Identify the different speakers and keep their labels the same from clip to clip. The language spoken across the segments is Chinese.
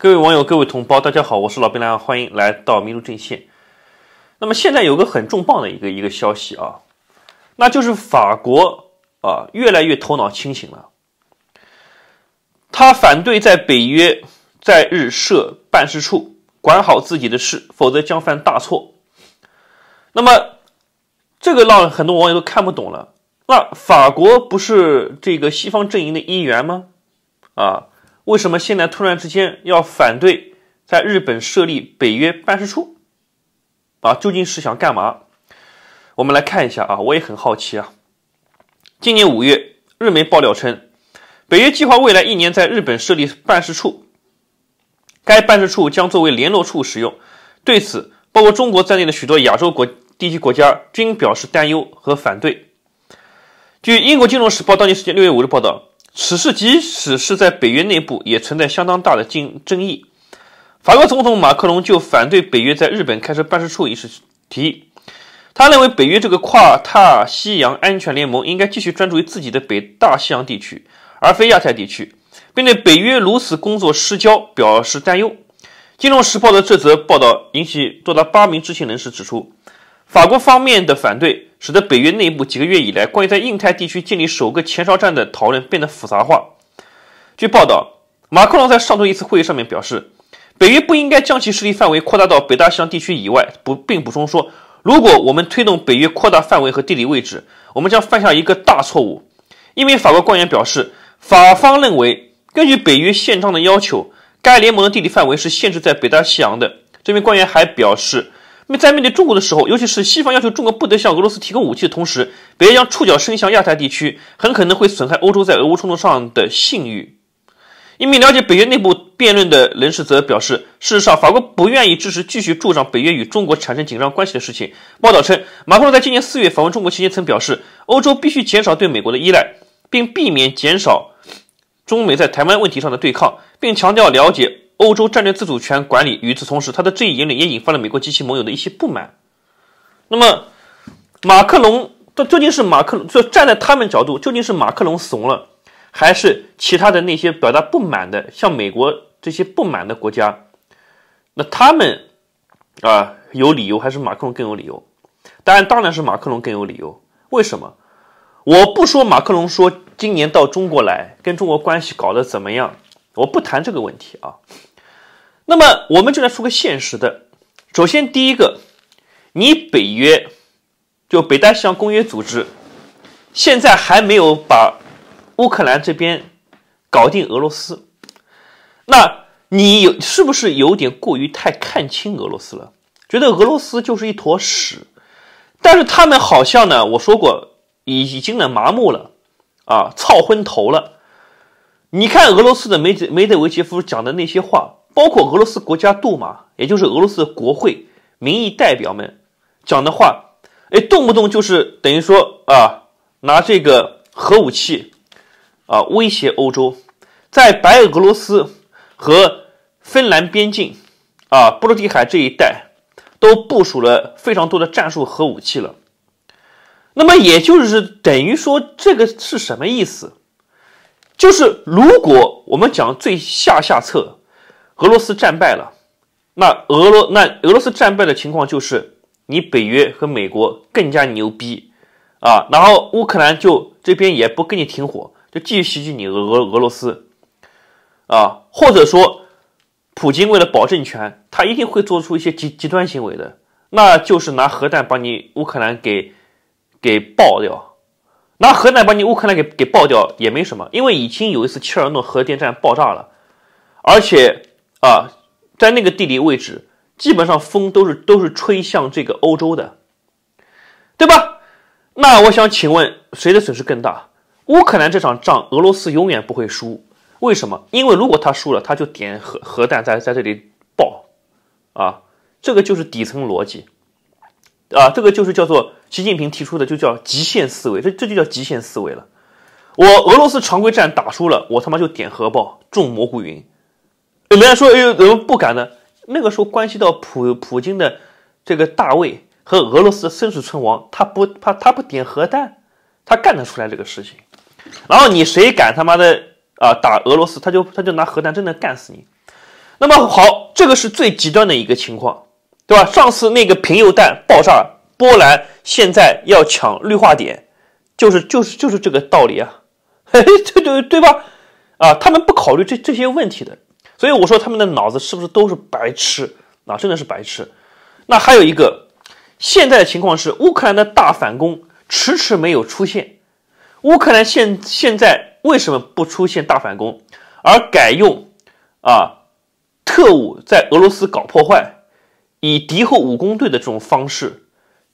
Speaker 1: 各位网友，各位同胞，大家好，我是老兵蓝，欢迎来到民族阵线。那么现在有个很重磅的一个一个消息啊，那就是法国啊越来越头脑清醒了，他反对在北约在日设办事处，管好自己的事，否则将犯大错。那么这个让很多网友都看不懂了。那法国不是这个西方阵营的一员吗？啊？为什么现在突然之间要反对在日本设立北约办事处？啊，究竟是想干嘛？我们来看一下啊，我也很好奇啊。今年五月，日媒爆料称，北约计划未来一年在日本设立办事处，该办事处将作为联络处使用。对此，包括中国在内的许多亚洲国地区国家均表示担忧和反对。据英国金融时报当地时间六月五日报道。此事即使是在北约内部，也存在相当大的争争议。法国总统马克龙就反对北约在日本开设办事处一事提议，他认为北约这个跨大西洋安全联盟应该继续专注于自己的北大西洋地区，而非亚太地区，并对北约如此工作失焦表示担忧。《金融时报》的这则报道引起多达八名知情人士指出，法国方面的反对。使得北约内部几个月以来关于在印太地区建立首个前哨站的讨论变得复杂化。据报道，马克龙在上周一次会议上面表示，北约不应该将其势力范围扩大到北大西洋地区以外。不，并补充说，如果我们推动北约扩大范围和地理位置，我们将犯下一个大错误。一名法国官员表示，法方认为，根据北约宪章的要求，该联盟的地理范围是限制在北大西洋的。这名官员还表示。那么在面对中国的时候，尤其是西方要求中国不得向俄罗斯提供武器的同时，北约将触角伸向亚太地区，很可能会损害欧洲在俄乌冲突上的信誉。一名了解北约内部辩论的人士则表示，事实上，法国不愿意支持继续助长北约与中国产生紧张关系的事情。报道称，马克龙在今年四月访问中国期间曾表示，欧洲必须减少对美国的依赖，并避免减少中美在台湾问题上的对抗，并强调了解。欧洲战略自主权管理。与此同时，他的这一言论也引发了美国及其盟友的一些不满。那么，马克龙，他究竟是马克龙？就站在他们角度，究竟是马克龙怂了，还是其他的那些表达不满的，像美国这些不满的国家？那他们啊，有理由还是马克龙更有理由？当然，当然是马克龙更有理由。为什么？我不说马克龙说今年到中国来，跟中国关系搞得怎么样，我不谈这个问题啊。那么我们就来说个现实的。首先，第一个，你北约就北大西洋公约组织，现在还没有把乌克兰这边搞定，俄罗斯，那你有是不是有点过于太看清俄罗斯了？觉得俄罗斯就是一坨屎？但是他们好像呢，我说过，已已经呢麻木了，啊，操昏头了。你看俄罗斯的梅梅德韦杰夫讲的那些话。包括俄罗斯国家杜马，也就是俄罗斯国会民意代表们讲的话，哎，动不动就是等于说啊，拿这个核武器啊威胁欧洲，在白俄罗斯和芬兰边境啊，波罗的海这一带都部署了非常多的战术核武器了。那么，也就是等于说，这个是什么意思？就是如果我们讲最下下策。俄罗斯战败了，那俄罗那俄罗斯战败的情况就是你北约和美国更加牛逼，啊，然后乌克兰就这边也不跟你停火，就继续袭击你俄俄俄罗斯，啊，或者说普京为了保政权，他一定会做出一些极极端行为的，那就是拿核弹把你乌克兰给给爆掉，拿核弹把你乌克兰给给爆掉也没什么，因为已经有一次切尔诺核电站爆炸了，而且。啊，在那个地理位置，基本上风都是都是吹向这个欧洲的，对吧？那我想请问，谁的损失更大？乌克兰这场仗，俄罗斯永远不会输。为什么？因为如果他输了，他就点核核弹在在这里爆。啊，这个就是底层逻辑。啊，这个就是叫做习近平提出的，就叫极限思维。这这就叫极限思维了。我俄罗斯常规战打输了，我他妈就点核爆，种蘑菇云。人家说：“哎呦，怎么不敢呢？那个时候关系到普普京的这个大位和俄罗斯的生死存亡，他不怕，他不点核弹，他干得出来这个事情。然后你谁敢他妈的啊打俄罗斯，他就他就拿核弹真的干死你。那么好，这个是最极端的一个情况，对吧？上次那个贫铀弹爆炸，波兰现在要抢氯化碘，就是就是就是这个道理啊！嘿嘿，对对对吧？啊，他们不考虑这这些问题的。”所以我说他们的脑子是不是都是白痴啊？真的是白痴。那还有一个，现在的情况是乌克兰的大反攻迟迟没有出现。乌克兰现现在为什么不出现大反攻，而改用啊特务在俄罗斯搞破坏，以敌后武工队的这种方式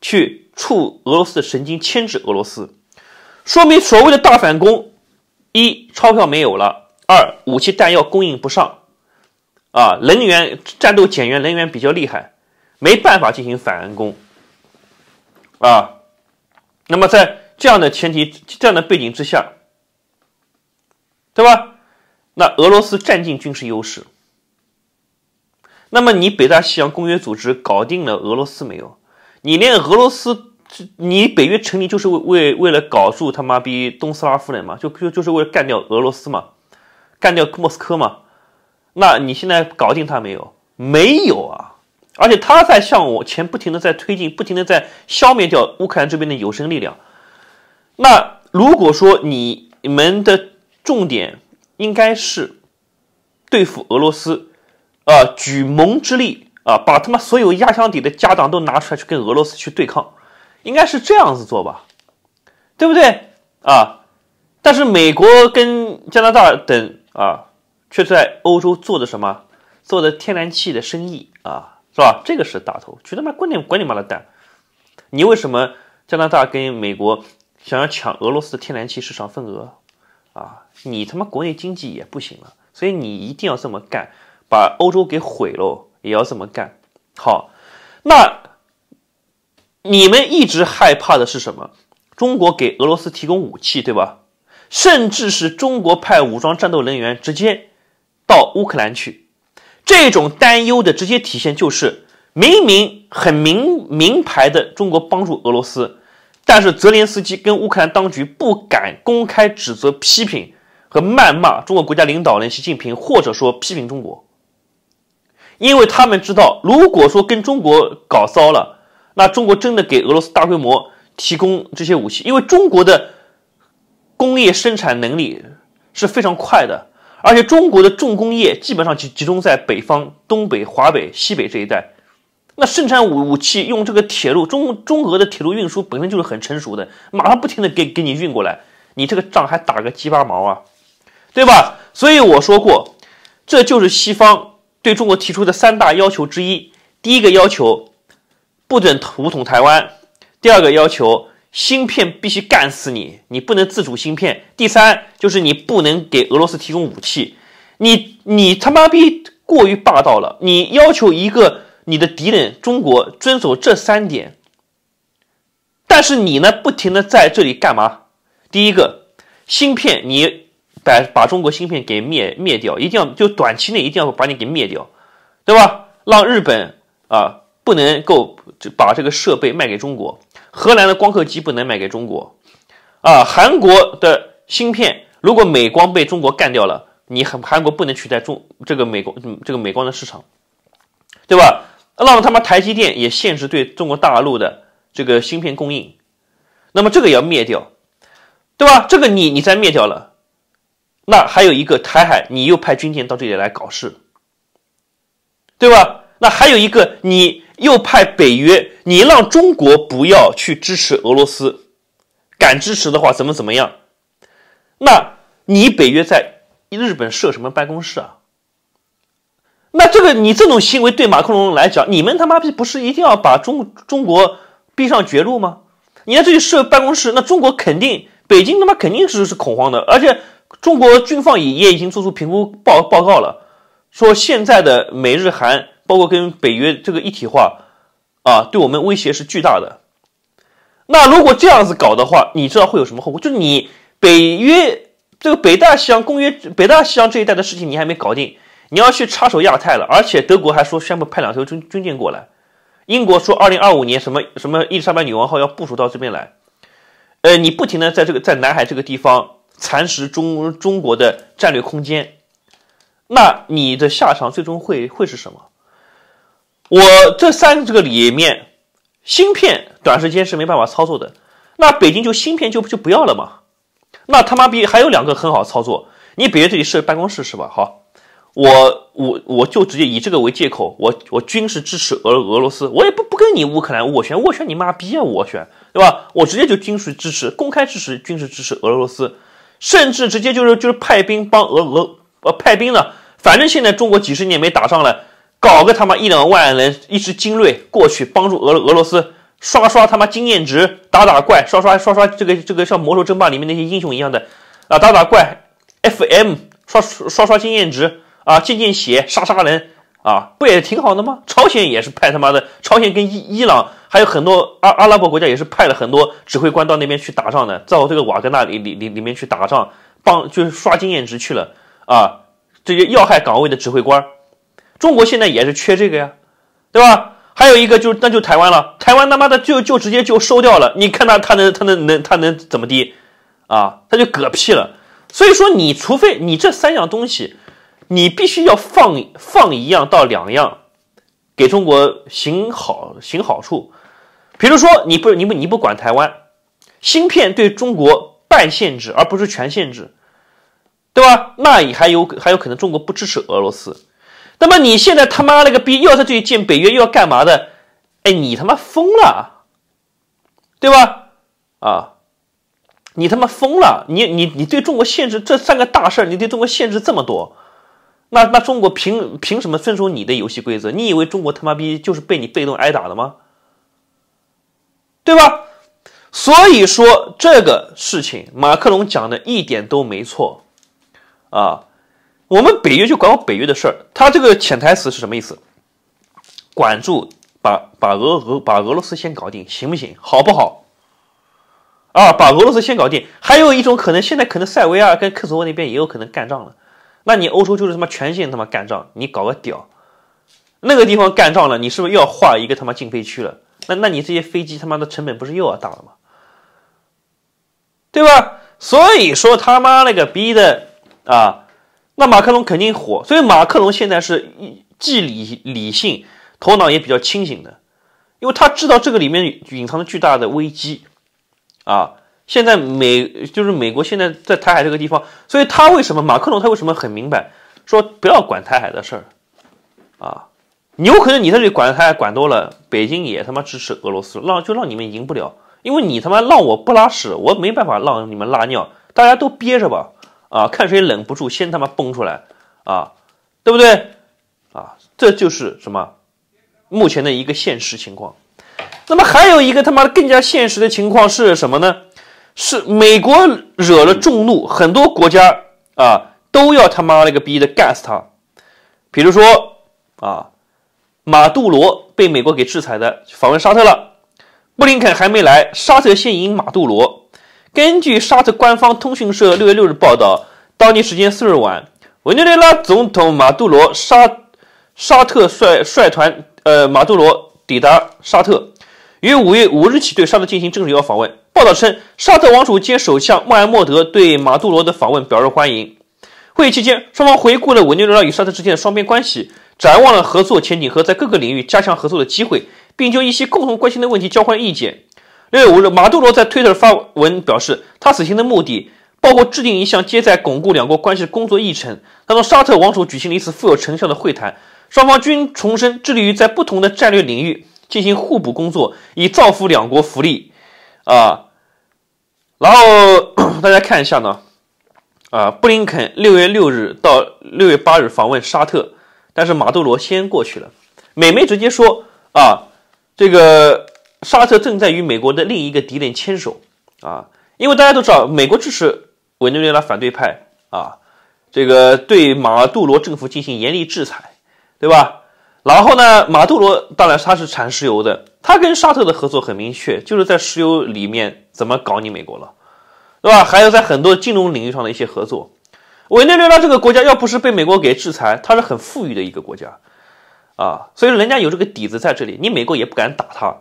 Speaker 1: 去触俄罗斯的神经，牵制俄罗斯，说明所谓的大反攻，一钞票没有了，二武器弹药供应不上。啊，人员战斗减员人员比较厉害，没办法进行反攻。啊，那么在这样的前提、这样的背景之下，对吧？那俄罗斯占尽军事优势。那么你北大西洋公约组织搞定了俄罗斯没有？你连俄罗斯，你北约成立就是为为了搞住他妈逼东斯拉夫人嘛？就就就是为了干掉俄罗斯嘛？干掉莫斯科嘛？那你现在搞定他没有？没有啊！而且他在向我前不停的在推进，不停的在消灭掉乌克兰这边的有生力量。那如果说你们的重点应该是对付俄罗斯，啊，举盟之力啊，把他妈所有压箱底的家当都拿出来去跟俄罗斯去对抗，应该是这样子做吧？对不对啊？但是美国跟加拿大等啊。却在欧洲做的什么？做的天然气的生意啊，是吧？这个是大头。去他妈关你关你妈的蛋！你为什么加拿大跟美国想要抢俄罗斯的天然气市场份额啊？你他妈国内经济也不行了，所以你一定要这么干，把欧洲给毁喽，也要这么干。好，那你们一直害怕的是什么？中国给俄罗斯提供武器，对吧？甚至是中国派武装战斗人员直接。到乌克兰去，这种担忧的直接体现就是，明明很明名牌的中国帮助俄罗斯，但是泽连斯基跟乌克兰当局不敢公开指责、批评和谩骂中国国家领导人习近平，或者说批评中国，因为他们知道，如果说跟中国搞骚了，那中国真的给俄罗斯大规模提供这些武器，因为中国的工业生产能力是非常快的。而且中国的重工业基本上集集中在北方、东北、华北、西北这一带，那生产武武器，用这个铁路中中俄的铁路运输本身就是很成熟的，马上不停的给给你运过来，你这个仗还打个鸡巴毛啊，对吧？所以我说过，这就是西方对中国提出的三大要求之一。第一个要求，不准武统台湾；第二个要求。芯片必须干死你，你不能自主芯片。第三就是你不能给俄罗斯提供武器，你你他妈逼过于霸道了。你要求一个你的敌人中国遵守这三点，但是你呢不停的在这里干嘛？第一个，芯片你把把中国芯片给灭灭掉，一定要就短期内一定要把你给灭掉，对吧？让日本啊不能够把这个设备卖给中国。荷兰的光刻机不能卖给中国啊！韩国的芯片如果美光被中国干掉了，你韩韩国不能取代中这个美国这个美光的市场，对吧？让他妈台积电也限制对中国大陆的这个芯片供应，那么这个也要灭掉，对吧？这个你你再灭掉了，那还有一个台海，你又派军舰到这里来搞事，对吧？那还有一个你。又派北约，你让中国不要去支持俄罗斯，敢支持的话怎么怎么样？那你北约在日本设什么办公室啊？那这个你这种行为对马克龙来讲，你们他妈逼不是一定要把中中国逼上绝路吗？你在这里设办公室，那中国肯定，北京他妈肯定是是恐慌的，而且中国军方也也已经做出评估报报告了，说现在的美日韩。包括跟北约这个一体化啊，对我们威胁是巨大的。那如果这样子搞的话，你知道会有什么后果？就是你北约这个北大西洋公约、北大西洋这一带的事情你还没搞定，你要去插手亚太了。而且德国还说宣布派两艘军军舰过来，英国说二零二五年什么什么伊丽莎白女王号要部署到这边来。呃，你不停的在这个在南海这个地方蚕食中中国的战略空间，那你的下场最终会会是什么？我这三这个里面，芯片短时间是没办法操作的。那北京就芯片就就不要了嘛？那他妈逼还有两个很好操作。你比如这里设办公室是吧？好，我我我就直接以这个为借口，我我军事支持俄俄罗斯，我也不不跟你乌克兰，斡旋，斡旋你妈逼啊，斡旋，对吧？我直接就军事支持，公开支持军事支持俄罗斯，甚至直接就是就是派兵帮俄俄呃派兵呢？反正现在中国几十年没打上了。搞个他妈一两万人，一支精锐过去帮助俄俄罗斯刷刷他妈经验值，打打怪，刷刷刷刷这个这个像魔兽争霸里面那些英雄一样的啊，打打怪，FM 刷刷刷刷经验值啊，见见血，杀杀人啊，不也挺好的吗？朝鲜也是派他妈的，朝鲜跟伊伊朗还有很多阿阿拉伯国家也是派了很多指挥官到那边去打仗的，在我这个瓦格纳里里里里面去打仗，帮就是刷经验值去了啊，这些要害岗位的指挥官。中国现在也是缺这个呀，对吧？还有一个就是，那就台湾了。台湾他妈的就就直接就收掉了。你看他他能他能能他能怎么地啊？他就嗝屁了。所以说，你除非你这三样东西，你必须要放放一样到两样，给中国行好行好处。比如说，你不你不你不管台湾芯片对中国半限制而不是全限制，对吧？那还有还有可能中国不支持俄罗斯。那么你现在他妈了个逼，又要在这里建北约又要干嘛的？哎，你他妈疯了，对吧？啊，你他妈疯了！你你你对中国限制这三个大事儿，你对中国限制这么多，那那中国凭凭什么遵守你的游戏规则？你以为中国他妈逼就是被你被动挨打的吗？对吧？所以说这个事情，马克龙讲的一点都没错，啊。我们北约就管好北约的事儿，他这个潜台词是什么意思？管住，把把俄俄把俄罗斯先搞定，行不行？好不好？啊，把俄罗斯先搞定。还有一种可能，现在可能塞维亚跟科索沃那边也有可能干仗了，那你欧洲就是他妈全线他妈干仗，你搞个屌，那个地方干仗了，你是不是又要划一个他妈禁飞区了？那那你这些飞机他妈的成本不是又要大了吗？对吧？所以说他妈那个逼的啊！那马克龙肯定火，所以马克龙现在是既理理性，头脑也比较清醒的，因为他知道这个里面隐藏着巨大的危机啊。现在美就是美国现在在台海这个地方，所以他为什么马克龙他为什么很明白说不要管台海的事儿啊？你有可能你在这里管台海管多了，北京也他妈支持俄罗斯，让就让你们赢不了，因为你他妈让我不拉屎，我没办法让你们拉尿，大家都憋着吧。啊，看谁忍不住先他妈崩出来啊，对不对？啊，这就是什么目前的一个现实情况。那么还有一个他妈的更加现实的情况是什么呢？是美国惹了众怒，很多国家啊都要他妈了个逼的干死他。比如说啊，马杜罗被美国给制裁的访问沙特了，布林肯还没来，沙特现迎马杜罗。根据沙特官方通讯社六月六日报道，当地时间四日晚，委内瑞拉总统马杜罗沙沙特率率团，呃，马杜罗抵达沙特，于五月五日起对沙特进行正式友好访问。报道称，沙特王储兼首相穆罕默德对马杜罗的访问表示欢迎。会议期间，双方回顾了委内瑞拉与沙特之间的双边关系，展望了合作前景和在各个领域加强合作的机会，并就一些共同关心的问题交换意见。六月五日，马杜罗在推特发文表示，他此行的目的包括制定一项旨在巩固两国关系的工作议程。他说沙特王储举行了一次富有成效的会谈，双方均重申致力于在不同的战略领域进行互补工作，以造福两国福利。啊，然后 大家看一下呢，啊，布林肯六月六日到六月八日访问沙特，但是马杜罗先过去了。美媒直接说啊，这个。沙特正在与美国的另一个敌人牵手啊，因为大家都知道，美国支持委内瑞拉反对派啊，这个对马杜罗政府进行严厉制裁，对吧？然后呢，马杜罗当然他是产石油的，他跟沙特的合作很明确，就是在石油里面怎么搞你美国了，对吧？还有在很多金融领域上的一些合作。委内瑞拉这个国家要不是被美国给制裁，它是很富裕的一个国家啊，所以人家有这个底子在这里，你美国也不敢打他。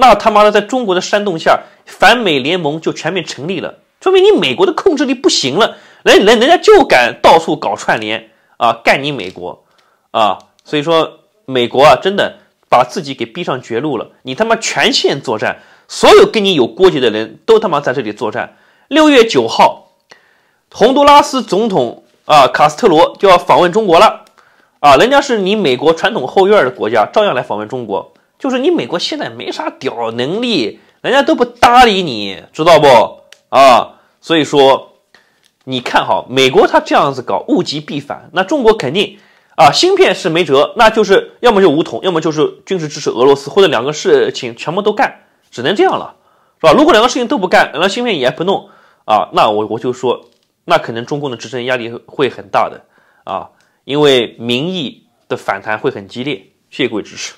Speaker 1: 那他妈的，在中国的煽动下，反美联盟就全面成立了，说明你美国的控制力不行了，人人人家就敢到处搞串联啊，干你美国啊！所以说，美国啊，真的把自己给逼上绝路了。你他妈全线作战，所有跟你有过节的人都他妈在这里作战。六月九号，洪都拉斯总统啊卡斯特罗就要访问中国了，啊，人家是你美国传统后院的国家，照样来访问中国。就是你美国现在没啥屌能力，人家都不搭理你，知道不？啊，所以说你看好美国，他这样子搞物极必反，那中国肯定啊，芯片是没辙，那就是要么就武统，要么就是军事支持俄罗斯，或者两个事情全部都干，只能这样了，是吧？如果两个事情都不干，那芯片也不弄啊，那我我就说，那可能中共的执政压力会很大的啊，因为民意的反弹会很激烈。谢谢各位支持。